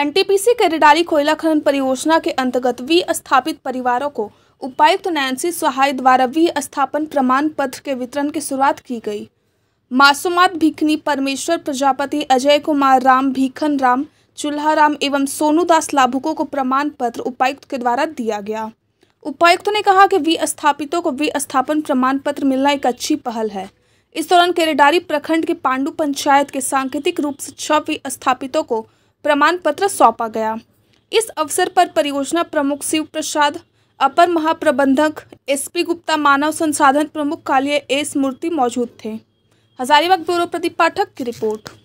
NTPC करेडाली कोयला खनन परियोजना के अंतर्गत वी स्थापित परिवारों को उपायुक्त नैन्सी सहाय द्वारा वी स्थापन प्रमाण पत्र के वितरण की शुरुआत की गई मासुमात भिखनी परमेश्वर प्रजापति अजय कुमार राम भीखन राम चूल्हा राम एवं सोनू दास लाभुकों को प्रमाण पत्र उपायुक्त के द्वारा दिया गया उपायुक्त ने कहा कि विस्थापितों को विस्थापन प्रमाण पत्र मिलना एक अच्छी पहल है इस दौरान केरेडारी प्रखंड के पांडु पंचायत के सांकेतिक रूप से छह विस्थापितों को प्रमाण पत्र सौंपा गया इस अवसर पर परियोजना प्रमुख शिव प्रसाद अपर महाप्रबंधक एसपी गुप्ता मानव संसाधन प्रमुख कालिया एस मूर्ति मौजूद थे हजारीबाग ब्यूरो प्रदीप पाठक की रिपोर्ट